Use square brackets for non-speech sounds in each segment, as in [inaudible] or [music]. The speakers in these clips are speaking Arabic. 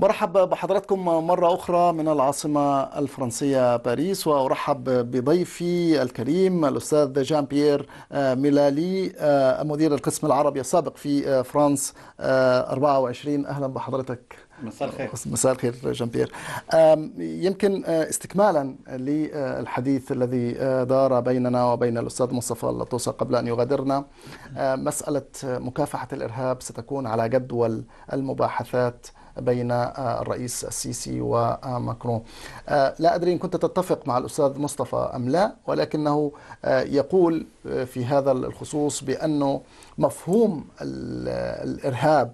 برحب بحضراتكم مرة أخرى من العاصمة الفرنسية باريس وأرحب بضيفي الكريم الأستاذ جان بيير آه، ميلالي آه، مدير القسم العربي السابق في آه، فرانس 24 أهلا بحضرتك مساء الخير مساء الخير جان بيير يمكن آه، استكمالا للحديث الذي آه، دار بيننا وبين الاستاذ مصطفى اللطوسة قبل ان يغادرنا آه، مساله مكافحه الارهاب ستكون على جدول المباحثات بين الرئيس السيسي وماكرون لا أدري إن كنت تتفق مع الأستاذ مصطفى أم لا ولكنه يقول في هذا الخصوص بأنه مفهوم الإرهاب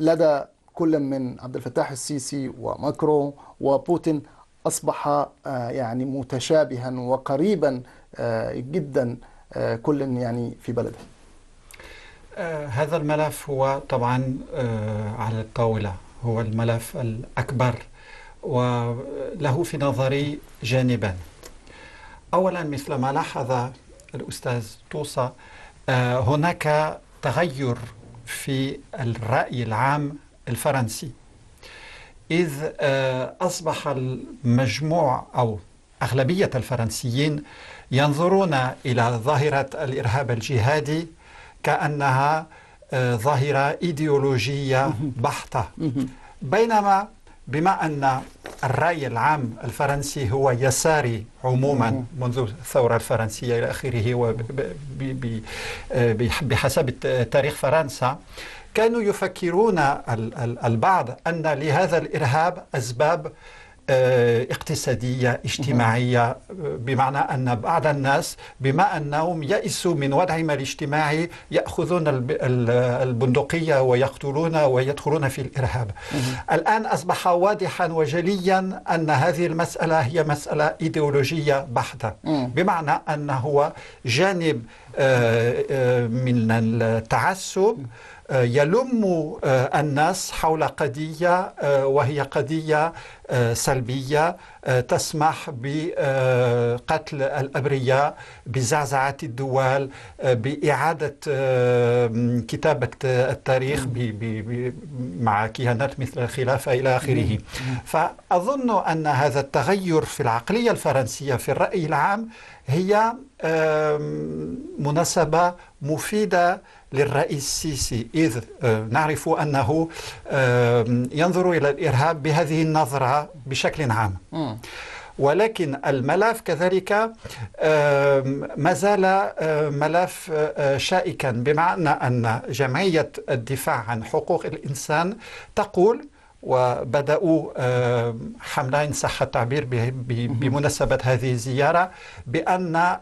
لدى كل من عبد الفتاح السيسي وماكرو وبوتين أصبح آه، يعني متشابها وقريبا آه، جدا آه، كل يعني في بلده هذا الملف هو طبعا على الطاولة هو الملف الأكبر وله في نظري جانبان أولا مثل ما لاحظ الأستاذ توصى هناك تغير في الرأي العام الفرنسي إذ آه، أصبح المجموع أو أغلبية الفرنسيين ينظرون إلى ظاهرة الإرهاب الجهادي كأنها آه، ظاهرة إيديولوجية بحتة بينما بما أن الرأي العام الفرنسي هو يساري عموما منذ الثورة الفرنسية إلى آخره آه، بحسب تاريخ فرنسا كانوا يفكرون البعض أن لهذا الإرهاب أسباب آه، اقتصادية اجتماعية آه، بمعنى أن بعض الناس بما أنهم يئسوا من وضعهم الاجتماعي يأخذون البندقية ويقتلون ويدخلون في الإرهاب الآن أصبح واضحا وجليا أن هذه المسألة هي مسألة إيديولوجية بحتة بمعنى انه جانب آه، من التعسب آه، يلم آه، الناس حول قضية آه، وهي قضية سلبية تسمح بقتل الأبرياء بزعزعة الدول بإعادة كتابة التاريخ مع كيانات مثل الخلافة إلى آخره فأظن أن هذا التغير في العقلية الفرنسية في الرأي العام هي مناسبة مفيدة للرئيس السيسي إذ آه، نعرف أنه آه، ينظر إلى الإرهاب بهذه النظرة بشكل عام ولكن الملف كذلك آه، ما زال ملف شائكا بمعنى أن جمعية الدفاع عن حقوق الإنسان تقول وبدأوا حملان صح التعبير بمناسبة هذه الزيارة بأن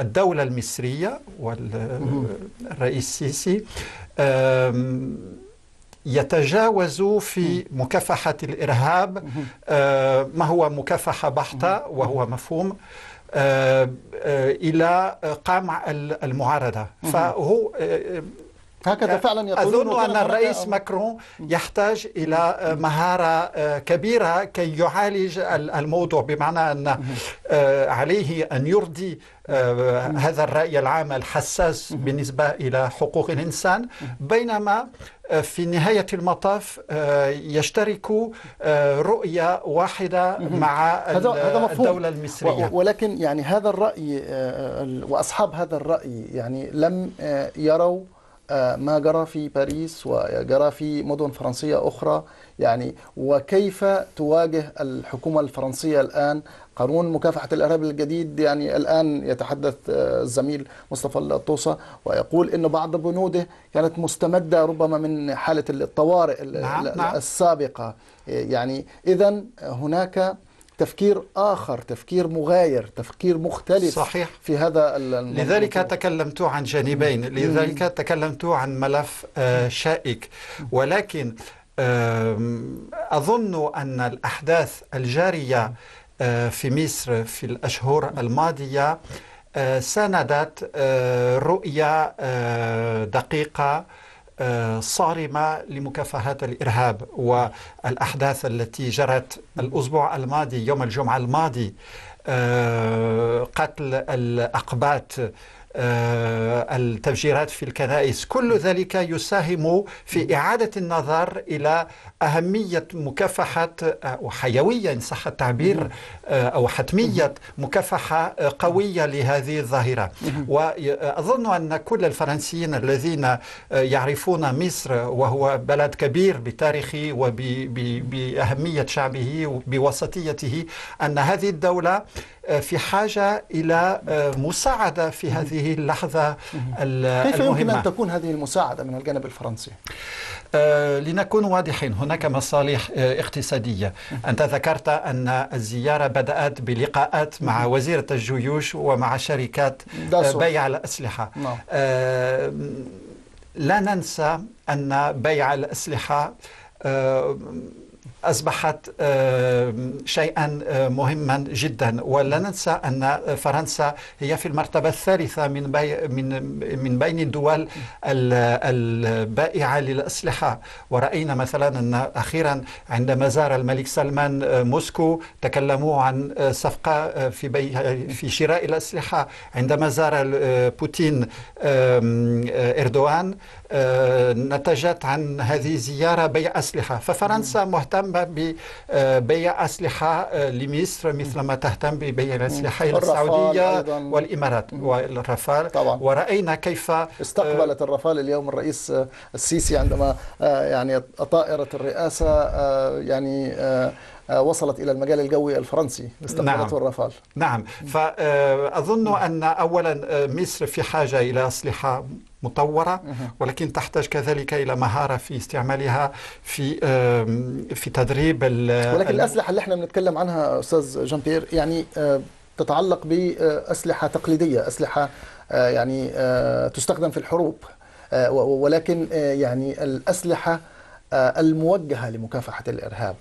الدولة المصرية والرئيس السيسي يتجاوز في مكافحة الإرهاب ما هو مكافحة بحتة وهو مفهوم إلى قمع المعارضة فهو هكذا فعلا يقولون أظن أن الرئيس ماكرون يحتاج إلى مهارة آه، كبيرة كي يعالج الموضوع بمعنى أن آه، عليه أن يرضي آه، هذا الرأي العام الحساس بالنسبة إلى حقوق الإنسان بينما في نهاية المطاف يشترك رؤية واحدة مع الدولة المصرية ولكن يعني هذا الرأي وأصحاب هذا الرأي يعني لم يروا ما جرى في باريس وجرى في مدن فرنسية أخرى يعني وكيف تواجه الحكومة الفرنسية الآن قانون مكافحة الإرهاب الجديد يعني الآن يتحدث آه، الزميل مصطفى الطوسة ويقول أن بعض بنوده كانت مستمدة ربما من حالة الطوارئ نعم، نعم. السابقة نعم. يعني إذا هناك تفكير آخر تفكير مغاير تفكير مختلف صحيح. في هذا الموضوع. لذلك تكلمت عن جانبين لذلك تكلمت عن ملف آه، شائك ولكن أظن أن الأحداث الجارية آه، في مصر في الأشهر الماضية آه، ساندت رؤية دقيقة آه، صارمة لمكافحة الإرهاب والأحداث التي جرت الأسبوع الماضي يوم الجمعة الماضي آه، قتل الأقباط آه، التفجيرات في الكنائس كل ذلك يساهم في إعادة النظر إلى أهمية مكافحة آه، وحيوية إن صح التعبير آه، أو حتمية مكافحة قوية لهذه الظاهرة وأظن أن كل الفرنسيين الذين يعرفون مصر وهو بلد كبير بتاريخه وبأهمية شعبه وبوسطيته أن هذه الدولة في حاجة إلى مساعدة في هذه هذه اللحظة المهمة كيف يمكن أن تكون هذه المساعدة من الجانب الفرنسي؟ آه، لنكون واضحين هناك مصالح آه، اقتصادية أنت ذكرت أن الزيارة بدأت بلقاءات مع وزيرة الجيوش ومع شركات آه، بيع الأسلحة نعم. لا ننسى أن بيع الأسلحة أصبحت آه، شيئا آه، مهما جدا ولا ننسى أن فرنسا هي في المرتبة الثالثة من من من بين الدول البائعة للأسلحة ورأينا مثلا أن أخيرا عندما زار الملك سلمان آه، موسكو تكلموا عن صفقة في بيع في شراء الأسلحة عندما زار بوتين إردوان نتجت عن هذه الزيارة بيع أسلحة ففرنسا مهتمة ببيع أسلحة لمصر مثل ما تهتم ببيع الأسلحة إلى السعودية والإمارات والرفال طبعا. ورأينا كيف استقبلت الرفال اليوم الرئيس السيسي عندما آه، يعني طائرة الرئاسة آه، يعني آه، آه، وصلت إلى المجال الجوي الفرنسي استقبلته الرفال نعم, نعم. فأظن أن أولا آه، مصر في حاجة إلى أسلحة مطوره ولكن تحتاج كذلك الى مهاره في استعمالها في في تدريب ولكن الاسلحه اللي احنا بنتكلم عنها استاذ جان بيير يعني آه، تتعلق باسلحه تقليديه اسلحه يعني تستخدم في الحروب ولكن يعني الاسلحه الموجهه لمكافحه الارهاب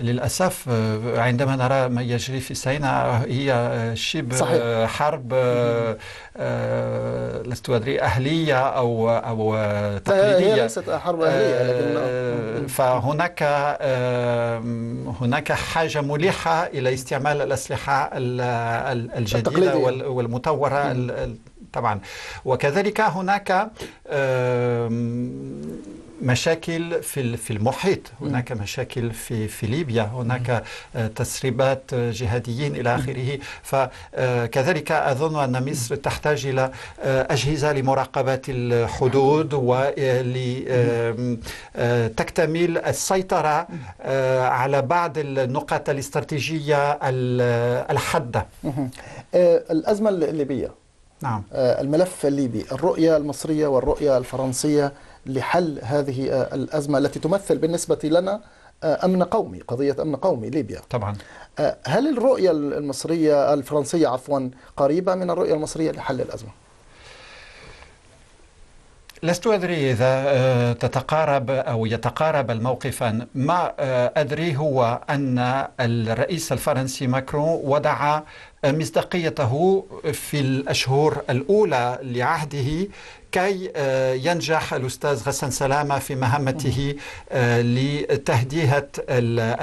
للأسف آه، عندما نرى ما يجري في سيناء هي شبه صحيح. حرب آه، آه، لست أدري أهلية أو أو تقليدية هي ليست حرب أهلية لكن نعم. فهناك هناك حاجة ملحة إلى استعمال الأسلحة الجديدة والمطورة نعم. طبعا وكذلك هناك مشاكل في في المحيط هناك مشاكل في في ليبيا هناك آه، تسريبات جهاديين الى اخره فكذلك آه، اظن ان مصر تحتاج الى آه، اجهزه لمراقبه الحدود ولتكتمل السيطره على بعض النقاط الاستراتيجيه الحاده الازمه الليبيه نعم الملف الليبي الرؤيه المصريه والرؤيه الفرنسيه لحل هذه آه، الأزمة التي تمثل بالنسبة لنا آه، أمن قومي قضية أمن قومي ليبيا طبعا آه، هل الرؤية المصرية الفرنسية عفوا قريبة من الرؤية المصرية لحل الأزمة؟ لست أدري إذا تتقارب أو يتقارب الموقفان ما أدري هو أن الرئيس الفرنسي ماكرون وضع مصداقيته في الأشهر الأولى لعهده كي آه، ينجح الأستاذ غسان سلامة في مهمته آه، لتهدئة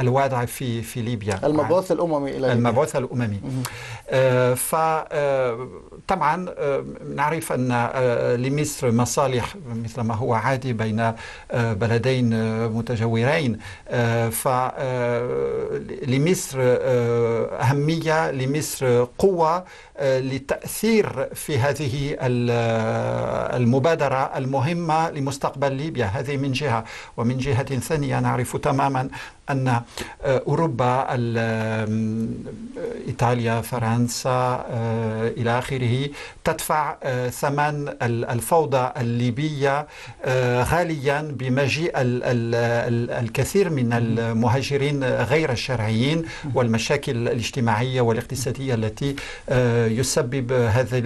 الوضع في في ليبيا المبعوث الأممي إلى ليبيا. المبعوث الأممي آه، فطبعا نعرف أن لمصر مصالح مثل ما هو عادي بين بلدين متجاورين فلمصر أهمية لمصر قوة للتأثير آه، في هذه آه، المبادرة المهمة لمستقبل ليبيا هذه من جهة ومن جهة ثانية نعرف تماما أن آه، أوروبا إيطاليا فرنسا آه، إلى آخره تدفع آه، ثمن الفوضى الليبية آه، غاليا بمجيء الكثير من المهاجرين غير الشرعيين والمشاكل الاجتماعية والاقتصادية التي يسبب هذه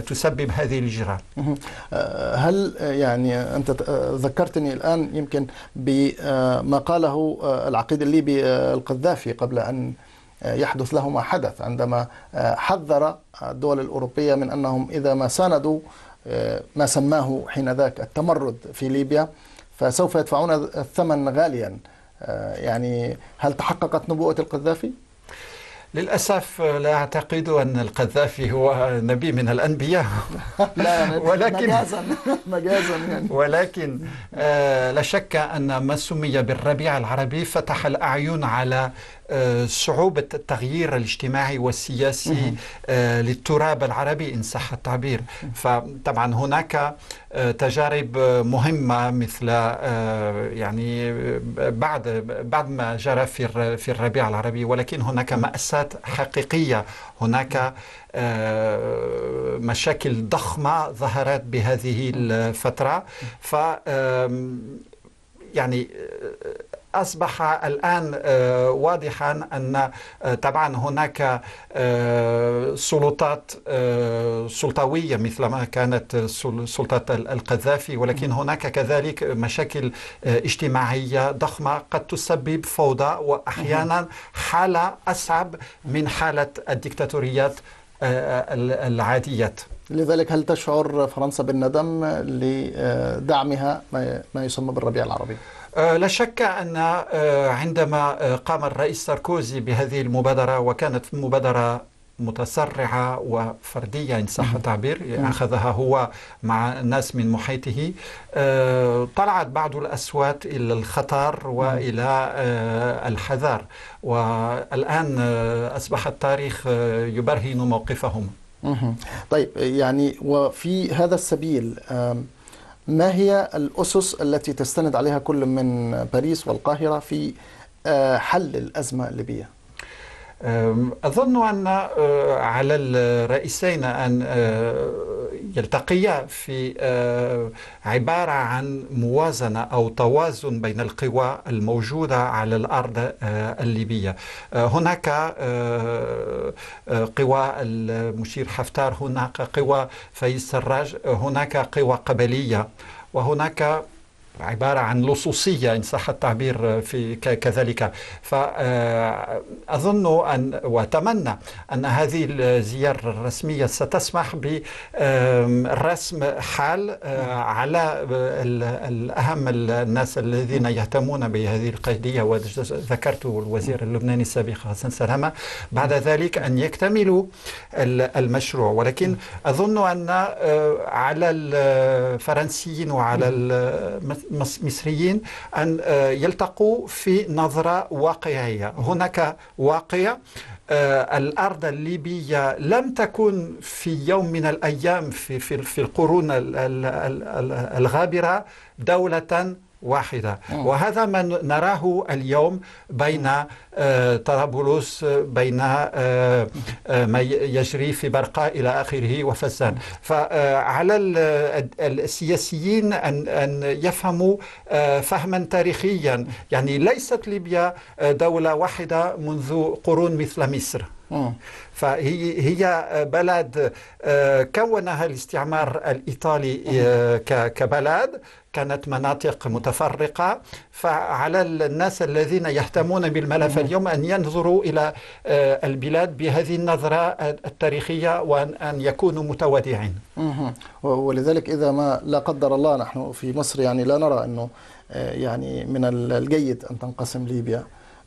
تسبب هذه الهجرة هل يعني أنت ذكرتني الآن يمكن بما قاله العقيد الليبي القذافي قبل أن يحدث له ما حدث عندما آه، حذر الدول الأوروبية من أنهم إذا ما ساندوا آه، ما سماه حين ذاك التمرد في ليبيا فسوف يدفعون الثمن غاليا آه، يعني هل تحققت نبوءة القذافي؟ للأسف لا أعتقد أن القذافي هو نبي من الأنبياء [laughs] لا ولكن مجازا مجازا يعني ولكن آه لا شك أن ما سمي بالربيع العربي فتح الأعين على آه، صعوبة التغيير الاجتماعي والسياسي آه، للتراب العربي إن صح التعبير فطبعا هناك آه، تجارب مهمة مثل يعني بعد بعد ما جرى في في الربيع العربي ولكن هناك مأساة حقيقية هناك مشاكل ضخمة ظهرت بهذه الفترة ف يعني أصبح الآن آه، واضحا أن آه، طبعا هناك آه، سلطات سلطوية مثل ما كانت سلطة القذافي ولكن هناك كذلك مشاكل اجتماعية ضخمة قد تسبب فوضى وأحيانا حالة أصعب من حالة الدكتاتوريات العاديات لذلك هل تشعر فرنسا بالندم لدعمها ما يسمى بالربيع العربي؟ آه، لا شك أن آه، عندما آه، قام الرئيس ساركوزي بهذه المبادرة وكانت مبادرة متسرعة وفردية إن صح التعبير أخذها هو مع ناس من محيطه طلعت بعض الأصوات إلى الخطر وإلى الحذر والآن أصبح التاريخ يبرهن موقفهم طيب يعني وفي هذا السبيل ما هي الأسس التي تستند عليها كل من باريس والقاهرة في آه، حل الأزمة الليبية؟ أظن أن آه، على الرئيسين أن آه، يلتقيا في آه، عبارة عن موازنة أو توازن بين القوى الموجودة على الأرض آه، الليبية آه، هناك قوى المشير حفتار هناك قوى فايز سراج هناك قوى قبلية وهناك عبارة عن لصوصية إن صح التعبير آه، في كذلك فأظن آه، أن وأتمنى أن هذه الزيارة الرسمية ستسمح برسم حال آه، على الأهم الناس الذين يهتمون بهذه القضية وذكرت الوزير اللبناني السابق حسن سلامة بعد ذلك أن يكتملوا المشروع ولكن أظن أن على الفرنسيين وعلى مصريين أن آه، يلتقوا في نظرة واقعية هناك واقع آه، الأرض الليبية لم تكن في يوم من الأيام في, في القرون الغابرة دولة واحدة آه. وهذا ما نراه اليوم بين آه، طرابلس بين آه، ما يجري في برقاء إلى آخره وفسان فعلى السياسيين أن يفهموا فهما تاريخيا يعني ليست ليبيا دولة واحدة منذ قرون مثل مصر فهي هي بلد كونها الاستعمار الايطالي كبلد كانت مناطق متفرقة فعلى الناس الذين يهتمون بالملف اليوم أن ينظروا إلى آه، البلاد بهذه النظرة التاريخية وأن يكونوا متوادعين ولذلك إذا ما لا قدر الله نحن في مصر يعني لا نرى أنه آه، يعني من الجيد أن تنقسم ليبيا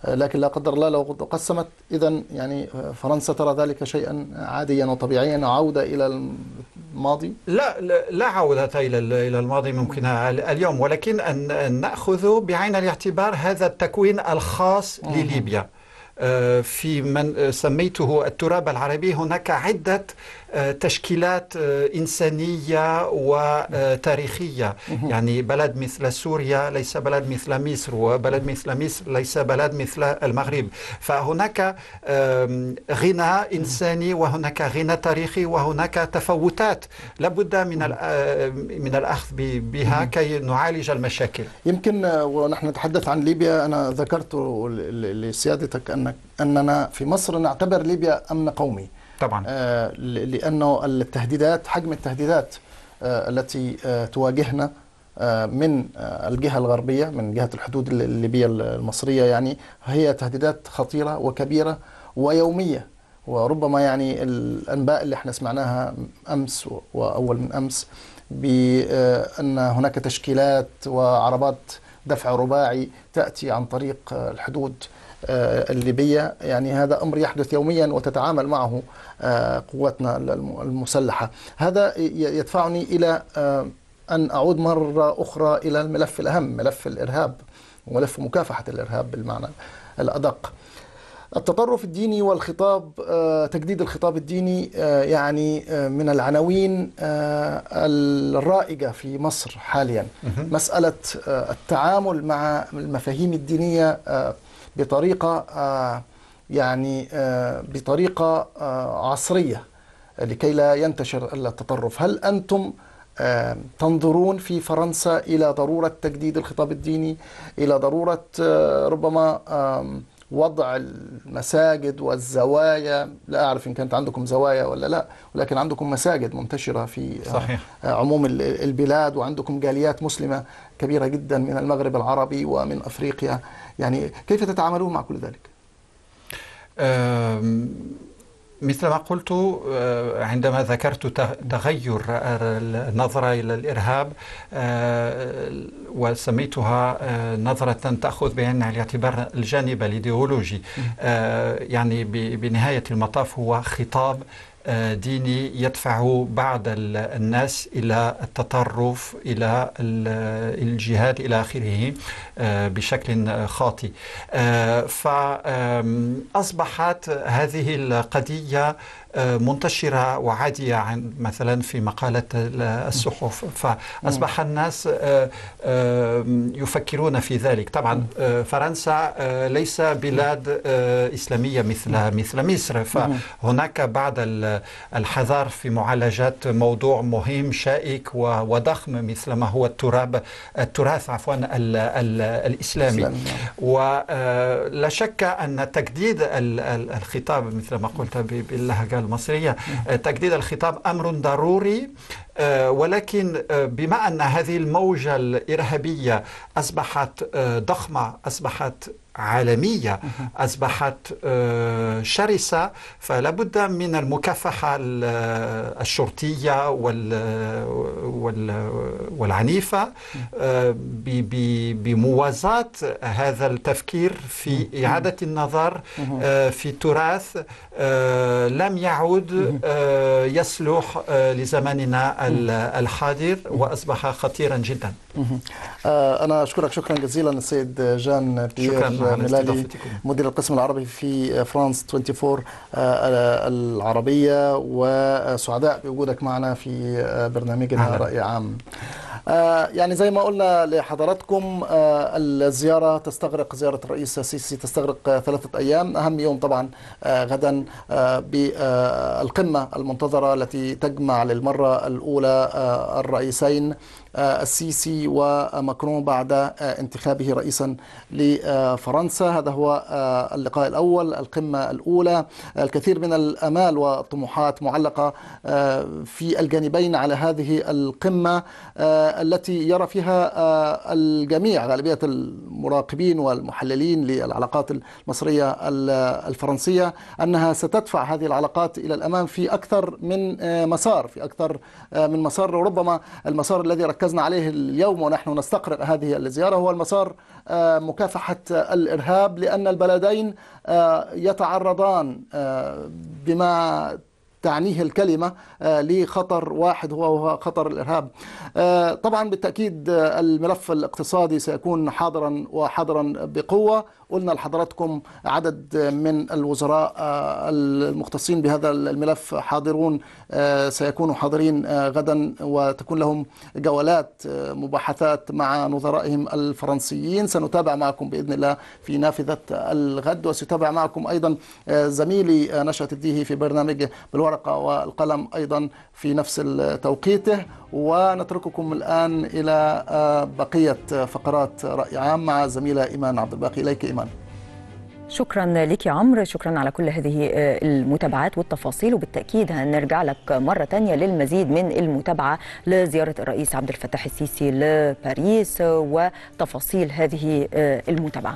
آه، لكن لا قدر الله لو قسمت اذا يعني فرنسا ترى ذلك شيئا عاديا وطبيعيا عوده الى الماضي؟ لا لا عودة إلى إلى الماضي ممكن اليوم ولكن أن نأخذ بعين الاعتبار هذا التكوين الخاص لليبيا آه، في من سميته التراب العربي هناك عدة آه، تشكيلات آه، إنسانية وتاريخية يعني بلد مثل سوريا ليس بلد مثل مصر وبلد مثل مصر ليس بلد مثل المغرب فهناك غنى إنساني وهناك غنى تاريخي وهناك تفاوتات لابد من من الأخذ بها كي نعالج المشاكل يمكن آه، ونحن نتحدث عن ليبيا أنا ذكرت لسيادتك أنك أننا في مصر نعتبر ليبيا أمن قومي طبعا آه، لانه التهديدات حجم التهديدات آه، التي آه، تواجهنا من الجهه الغربيه من جهه الحدود الليبيه المصريه يعني هي تهديدات خطيره وكبيره ويوميه وربما يعني الانباء اللي احنا سمعناها امس واول من امس بان هناك تشكيلات وعربات دفع رباعي تاتي عن طريق الحدود آه، الليبية يعني هذا أمر يحدث يوميا وتتعامل معه آه، قواتنا المسلحة هذا يدفعني إلى آه، أن أعود مرة أخرى إلى الملف الأهم ملف الإرهاب وملف مكافحة الإرهاب بالمعنى الأدق التطرف الديني والخطاب تجديد الخطاب الديني يعني من العناوين الرائجة في مصر حاليا مسألة التعامل مع المفاهيم الدينية بطريقه آه، يعني آه، بطريقه آه، عصريه لكي لا ينتشر التطرف هل انتم تنظرون في فرنسا الى ضروره تجديد الخطاب الديني الى ضروره ربما وضع المساجد والزوايا لا أعرف إن كانت عندكم زوايا ولا لا ولكن عندكم مساجد منتشرة في صحيح. عموم البلاد وعندكم جاليات مسلمة كبيرة جدا من المغرب العربي ومن أفريقيا يعني كيف تتعاملون مع كل ذلك؟ مثل ما قلت أه، عندما ذكرت تغير أه، النظرة إلى الإرهاب أه، وسميتها نظرة تأخذ بعين الاعتبار الجانب الإيديولوجي يعني بنهاية المطاف هو خطاب ديني يدفع بعض الناس إلى التطرف إلى الجهاد إلى آخره آه، بشكل خاطئ آه، فأصبحت هذه القضية آه، منتشرة وعادية عن مثلا في مقالة الصحف فأصبح الناس آه، آه، يفكرون في ذلك طبعا فرنسا ليس بلاد إسلامية مثل مثل مصر فهناك بعض الحذر في معالجة موضوع مهم شائك وضخم مثل ما هو التراب التراث عفوا الإسلامي نعم. ولا شك أن تجديد الخطاب مثل ما قلت باللهجة المصرية آه، تجديد الخطاب أمر ضروري آه، ولكن آه، بما أن هذه الموجة الإرهابية أصبحت ضخمة أصبحت عالمية أصبحت آه، شرسة فلا بد من المكافحة آه، الشرطية آه، والعنيفة بموازاة هذا التفكير في إعادة النظر في تراث لم يعود يصلح لزماننا الحاضر وأصبح خطيرا جدا أنا أشكرك شكرا جزيلا السيد جان بيير ميلادي نعم، مدير القسم العربي في فرانس 24 آه، العربية وسعداء بوجودك معنا في آه، برنامجنا رأي عام آه، يعني زي ما قلنا لحضراتكم الزيارة تستغرق زيارة الرئيس السيسي تستغرق ثلاثة أيام أهم يوم طبعا غدا بالقمة المنتظرة التي تجمع للمرة الأولى الرئيسين السيسي وماكرون بعد آه، انتخابه رئيسا لفرنسا هذا هو آه، اللقاء الأول القمة الأولى الكثير من الأمال والطموحات معلقة آه، في الجانبين على هذه القمة التي يرى فيها الجميع غالبية المراقبين والمحللين للعلاقات المصرية الفرنسية أنها ستدفع هذه العلاقات إلى الأمام في أكثر من مسار في أكثر من مسار وربما المسار الذي ركز ركزنا عليه اليوم ونحن نستقرئ هذه الزيارة هو المسار آه، مكافحة الإرهاب لأن البلدين آه، يتعرضان آه، بما تعنيه الكلمة لخطر واحد وهو خطر الإرهاب طبعا بالتأكيد الملف الاقتصادي سيكون حاضرا وحاضرا بقوة قلنا لحضراتكم عدد من الوزراء آه، المختصين بهذا الملف حاضرون آه، سيكونوا حاضرين آه، غدا وتكون لهم جولات مباحثات مع نظرائهم الفرنسيين سنتابع معكم بإذن الله في نافذة الغد وسيتابع معكم أيضا زميلي نشأة الديهي في برنامج بالورقة والقلم أيضا في نفس توقيته ونترككم الآن إلى بقية فقرات رأي عام مع زميلة إيمان عبد الباقي إليك إيمان شكرا لك يا عمرو شكرا على كل هذه آه، المتابعات والتفاصيل وبالتاكيد هنرجع لك مره ثانيه للمزيد من المتابعه لزياره الرئيس عبد الفتاح السيسي لباريس وتفاصيل هذه آه، المتابعه